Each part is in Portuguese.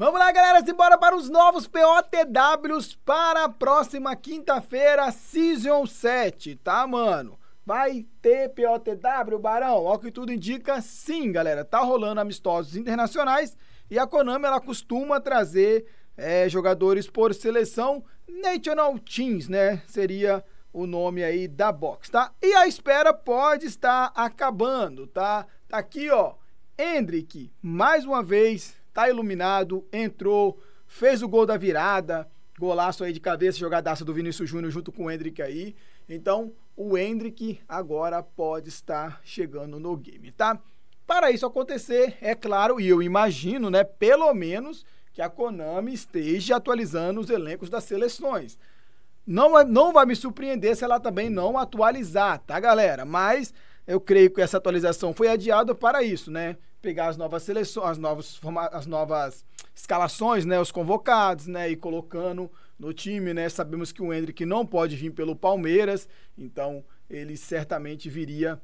Vamos lá, galera, bora para os novos POTWs para a próxima quinta-feira, Season 7, tá, mano? Vai ter POTW, Barão? Ao que tudo indica, sim, galera. Tá rolando amistosos internacionais e a Konami, ela costuma trazer é, jogadores por seleção National Teams, né? Seria o nome aí da box, tá? E a espera pode estar acabando, tá? Tá aqui, ó, Hendrick, mais uma vez tá iluminado, entrou, fez o gol da virada, golaço aí de cabeça, jogadaça do Vinícius Júnior junto com o Hendrick aí. Então, o Hendrick agora pode estar chegando no game, tá? Para isso acontecer, é claro, e eu imagino, né, pelo menos que a Konami esteja atualizando os elencos das seleções. Não, é, não vai me surpreender se ela também não atualizar, tá, galera? Mas eu creio que essa atualização foi adiada para isso, né? pegar as novas seleções, as novas, as novas escalações, né, os convocados, né, e colocando no time, né? Sabemos que o Hendrick não pode vir pelo Palmeiras, então ele certamente viria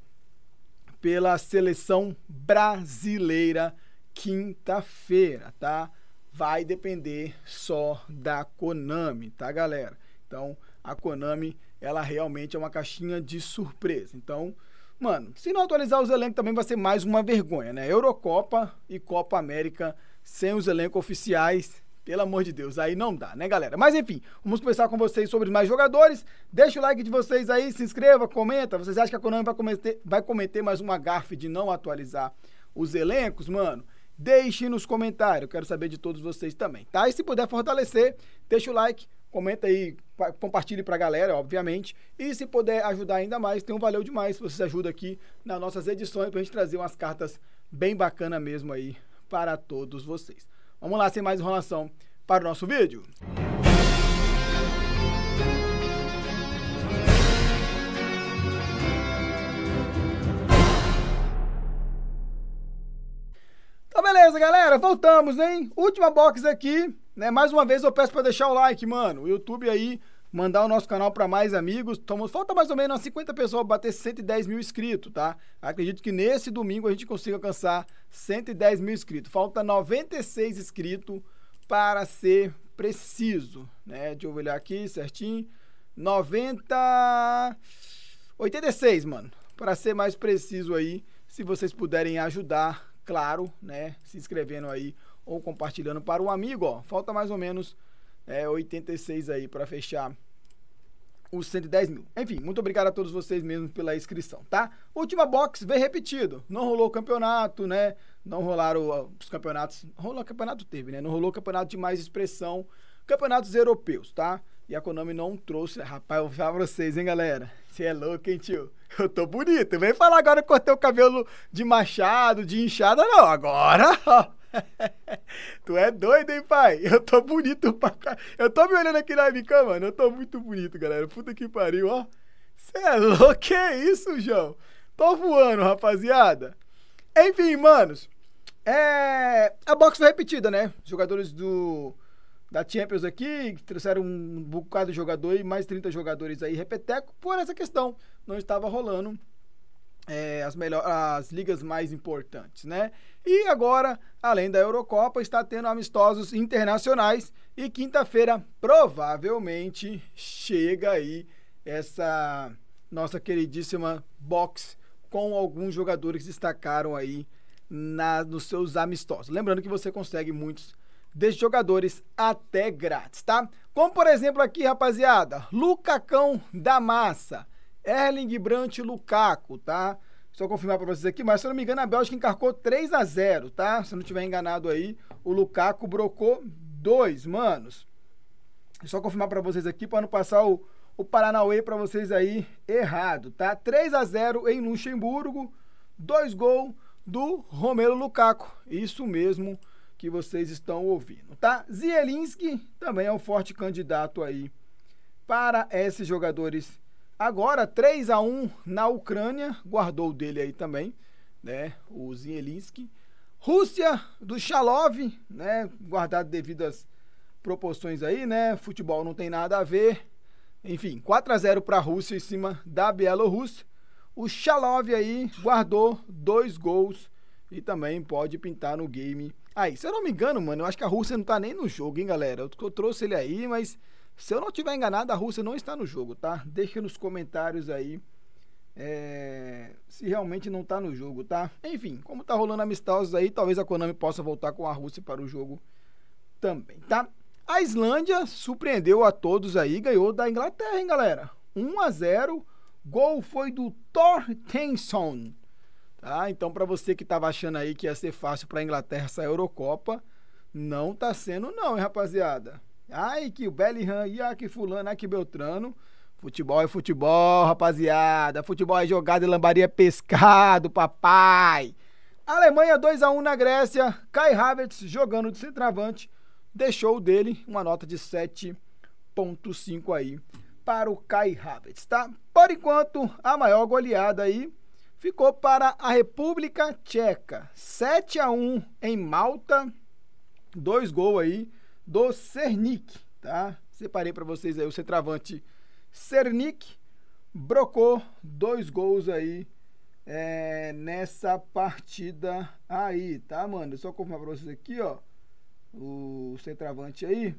pela seleção brasileira quinta-feira, tá? Vai depender só da Konami, tá, galera? Então, a Konami, ela realmente é uma caixinha de surpresa. Então, Mano, se não atualizar os elencos também vai ser mais uma vergonha, né? Eurocopa e Copa América sem os elencos oficiais. Pelo amor de Deus, aí não dá, né, galera? Mas enfim, vamos conversar com vocês sobre mais jogadores. Deixa o like de vocês aí, se inscreva, comenta. Vocês acham que a Konami vai cometer, vai cometer mais uma gafe de não atualizar os elencos, mano? Deixe nos comentários, quero saber de todos vocês também, tá? E se puder fortalecer, deixa o like, comenta aí compartilhe para a galera, obviamente. E se puder ajudar ainda mais, tem um valeu demais se vocês ajudam aqui nas nossas edições para a gente trazer umas cartas bem bacana mesmo aí para todos vocês. Vamos lá, sem mais enrolação, para o nosso vídeo. Tá beleza, galera, voltamos, hein? Última box aqui, né? Mais uma vez eu peço para deixar o like, mano. O YouTube aí, mandar o nosso canal para mais amigos. Estamos, falta mais ou menos 50 pessoas para bater 110 mil inscritos, tá? Acredito que nesse domingo a gente consiga alcançar 110 mil inscritos. Falta 96 inscritos para ser preciso, né? Deixa eu olhar aqui certinho. 90... 86, mano. Para ser mais preciso aí, se vocês puderem ajudar, claro, né? Se inscrevendo aí ou compartilhando para um amigo, ó. Falta mais ou menos é, 86 aí para fechar os 110 mil. Enfim, muito obrigado a todos vocês mesmo pela inscrição, tá? Última box, vem repetido. Não rolou o campeonato, né? Não rolaram os campeonatos. Rolou o campeonato, teve, né? Não rolou o campeonato de mais expressão. Campeonatos europeus, tá? E a Konami não trouxe. Rapaz, eu vou falar pra vocês, hein, galera? Você é louco, hein, tio? Eu tô bonito. Vem falar agora que cortei o cabelo de machado, de inchada, não. Agora, tu é doido, hein, pai? Eu tô bonito pra cá. Eu tô me olhando aqui na webcam, mano. Eu tô muito bonito, galera. Puta que pariu, ó. Você é louco, que é isso, João? Tô voando, rapaziada. Enfim, manos. É... A box foi repetida, né? Jogadores do... Da Champions aqui, trouxeram um bocado de jogador e mais 30 jogadores aí, repeteco, por essa questão. Não estava rolando é, as, melhor, as ligas mais importantes, né? E agora, além da Eurocopa, está tendo amistosos internacionais e quinta-feira provavelmente chega aí essa nossa queridíssima box com alguns jogadores que destacaram aí na, nos seus amistosos. Lembrando que você consegue muitos desses jogadores até grátis, tá? Como por exemplo aqui, rapaziada, Lucacão da Massa. Erling Brandt e Lukaku, tá? Só confirmar para vocês aqui, mas se eu não me engano, a Bélgica encarcou 3 a 0 tá? Se eu não estiver enganado aí, o Lukaku brocou dois, manos. Só confirmar para vocês aqui, para não passar o, o Paranauê para vocês aí errado, tá? 3 a 0 em Luxemburgo, dois gols do Romero Lukaku. Isso mesmo que vocês estão ouvindo, tá? Zielinski também é um forte candidato aí para esses jogadores Agora 3 a 1 na Ucrânia, guardou dele aí também, né? O Zielinski. Rússia do Chalov, né? Guardado devido às proporções aí, né? Futebol não tem nada a ver. Enfim, 4 a 0 para a Rússia em cima da Bielorrússia. O Chalov aí guardou dois gols e também pode pintar no game. Aí, se eu não me engano, mano, eu acho que a Rússia não tá nem no jogo, hein, galera? Eu, eu trouxe ele aí, mas se eu não estiver enganado, a Rússia não está no jogo, tá? Deixa nos comentários aí é, se realmente não está no jogo, tá? Enfim, como está rolando amistosos aí, talvez a Konami possa voltar com a Rússia para o jogo também, tá? A Islândia surpreendeu a todos aí, ganhou da Inglaterra, hein, galera? 1 a 0. Gol foi do Thor Tenson. Tá? Então, para você que estava achando aí que ia ser fácil para a Inglaterra essa Eurocopa, não tá sendo não, hein, rapaziada. Ai, que o Bellingham, ai, que fulano, ai, que Beltrano. Futebol é futebol, rapaziada. Futebol é jogada e lambaria é pescado, papai. Alemanha 2 a 1 na Grécia. Kai Havertz jogando de centroavante. Deixou dele uma nota de 7.5 aí para o Kai Havertz, tá? Por enquanto, a maior goleada aí ficou para a República Tcheca. 7 a 1 em Malta. Dois gols aí do Cernic, tá? Separei para vocês aí o centroavante Cernic, brocou dois gols aí é, nessa partida aí, tá, mano? Só confirmar para vocês aqui, ó, o centroavante aí.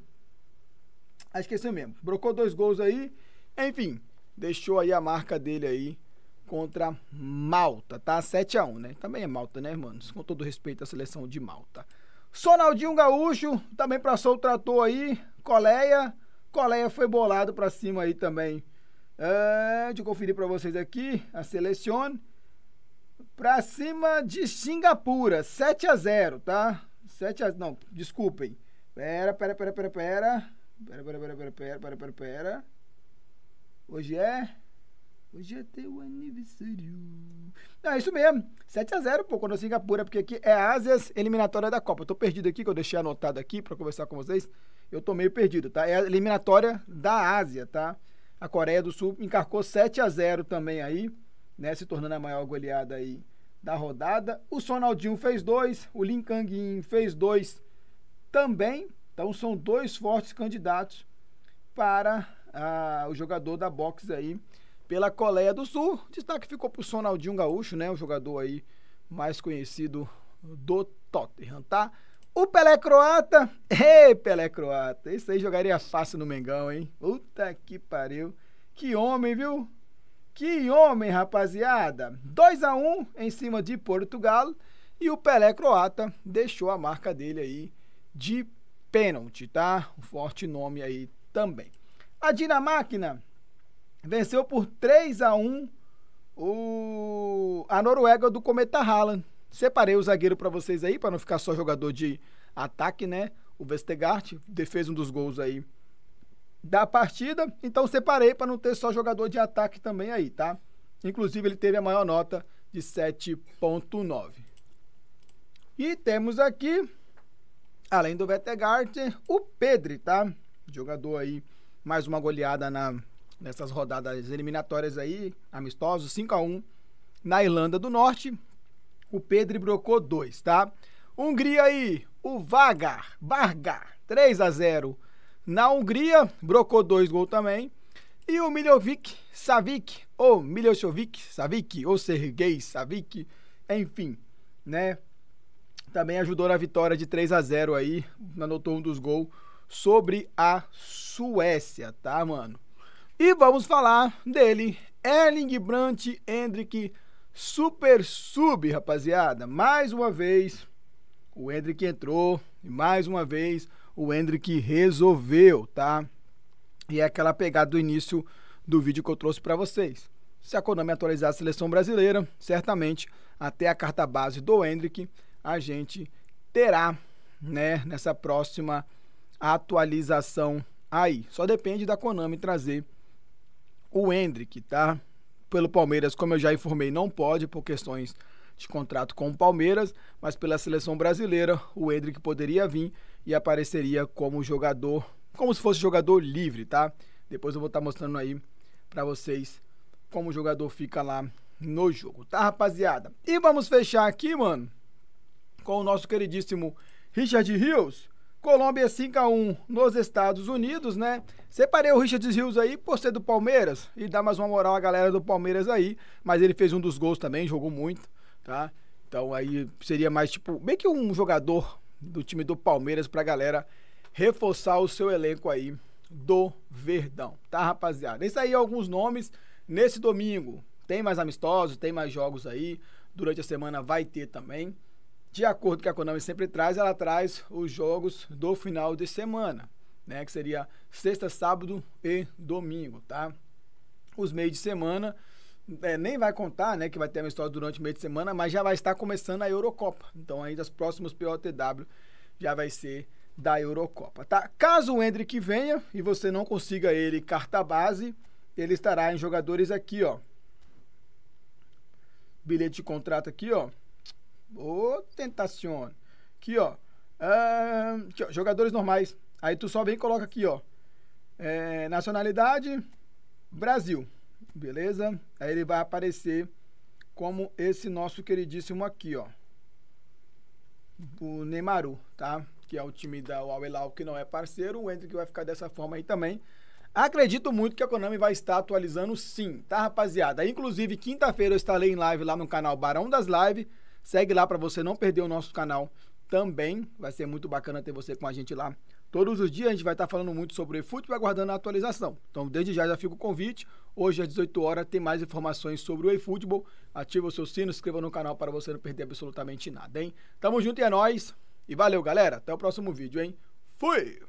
Acho é esqueci mesmo. Brocou dois gols aí, enfim, deixou aí a marca dele aí contra Malta, tá? 7 a 1 né? Também é Malta, né, mano? Com todo respeito à seleção de Malta. Sonaldinho Gaúcho também passou o trator aí. Coleia. Coleia foi bolado para cima aí também. É, deixa eu conferir para vocês aqui. A selecione. Para cima de Singapura. 7 a 0 tá? 7 a... Não, desculpem. Pera, pera, pera, pera, pera. Pera, pera, pera, pera, pera, pera, pera, pera. Hoje é... Hoje é teu aniversário. É isso mesmo. 7x0, pô, quando a Singapura, porque aqui é a Ásias eliminatória da Copa. Eu tô perdido aqui, que eu deixei anotado aqui para conversar com vocês. Eu tô meio perdido, tá? É a eliminatória da Ásia, tá? A Coreia do Sul encarcou 7x0 também aí, né? Se tornando a maior goleada aí da rodada. O Sonaldinho fez dois, o Lin Kang-in fez dois também. Então são dois fortes candidatos para ah, o jogador da boxe aí pela Coreia do Sul. Destaque ficou para o Sonaldinho Gaúcho, né? O jogador aí mais conhecido do Tottenham, tá? O Pelé Croata, ei Pelé Croata, isso aí jogaria fácil no Mengão, hein? Puta que pariu. Que homem, viu? Que homem, rapaziada. 2 a 1 em cima de Portugal e o Pelé Croata deixou a marca dele aí de pênalti, tá? Um forte nome aí também. A Dinamarca venceu por 3 a 1 o, a Noruega do Cometa Haaland. Separei o zagueiro para vocês aí, para não ficar só jogador de ataque, né? O Vestegard fez um dos gols aí da partida, então separei para não ter só jogador de ataque também aí, tá? Inclusive ele teve a maior nota de 7.9. E temos aqui, além do Vetegard, o Pedri, tá? Jogador aí, mais uma goleada na nessas rodadas eliminatórias aí, amistosos, 5 a 1 na Irlanda do Norte. O Pedro brocou 2, tá? Hungria aí, o Vagar, Vargar, 3 a 0 na Hungria, brocou 2 gols também. E o Miljovic Savic, ou Miljovic Savic, ou Sergei Savic, enfim, né? Também ajudou na vitória de 3 a 0 aí, anotou um dos gols sobre a Suécia, tá, mano? E vamos falar dele, Erling Brandt Hendrick Super Sub, rapaziada. Mais uma vez, o Hendrick entrou e mais uma vez o Hendrick resolveu, tá? E é aquela pegada do início do vídeo que eu trouxe para vocês. Se a Konami atualizar a seleção brasileira, certamente até a carta base do Hendrick a gente terá, né, nessa próxima atualização aí. Só depende da Konami trazer o Hendrick, tá? Pelo Palmeiras, como eu já informei, não pode por questões de contrato com o Palmeiras, mas pela seleção brasileira, o Hendrick poderia vir e apareceria como jogador, como se fosse jogador livre, tá? Depois eu vou estar tá mostrando aí para vocês como o jogador fica lá no jogo, tá, rapaziada? E vamos fechar aqui, mano, com o nosso queridíssimo Richard Rios Colômbia 5 a 1 nos Estados Unidos, né? Separei o Richard Rios aí por ser do Palmeiras e dar mais uma moral à galera do Palmeiras aí, mas ele fez um dos gols também, jogou muito, tá? Então aí seria mais tipo, bem que um jogador do time do Palmeiras pra galera reforçar o seu elenco aí do Verdão, tá, rapaziada? Esse aí alguns nomes nesse domingo. Tem mais amistosos, tem mais jogos aí. Durante a semana vai ter também de acordo com o que a Konami sempre traz, ela traz os jogos do final de semana, né? Que seria sexta, sábado e domingo, tá? Os meios de semana é, nem vai contar, né? Que vai ter uma história durante o meio de semana, mas já vai estar começando a Eurocopa. Então, aí das próximos POTW já vai ser da Eurocopa, tá? Caso o Hendrick venha e você não consiga ele carta base, ele estará em jogadores aqui, ó. Bilhete de contrato aqui, ó. Ô, tentacione. Aqui, ó. Um, aqui, ó. Jogadores normais. Aí tu só vem e coloca aqui, ó. É, nacionalidade, Brasil. Beleza? Aí ele vai aparecer como esse nosso queridíssimo aqui, ó. O Neymaru, tá? Que é o time da al que não é parceiro. O Hendrick vai ficar dessa forma aí também. Acredito muito que a Konami vai estar atualizando sim, tá, rapaziada? Inclusive, quinta-feira eu estarei em live lá no canal Barão das Lives Segue lá para você não perder o nosso canal também. Vai ser muito bacana ter você com a gente lá. Todos os dias a gente vai estar falando muito sobre o eFootball aguardando a atualização. Então, desde já já fica o convite. Hoje às 18 horas tem mais informações sobre o eFootball. Ativa o seu sino, inscreva no canal para você não perder absolutamente nada, hein? Tamo junto e é nóis. E valeu, galera. Até o próximo vídeo, hein? Fui!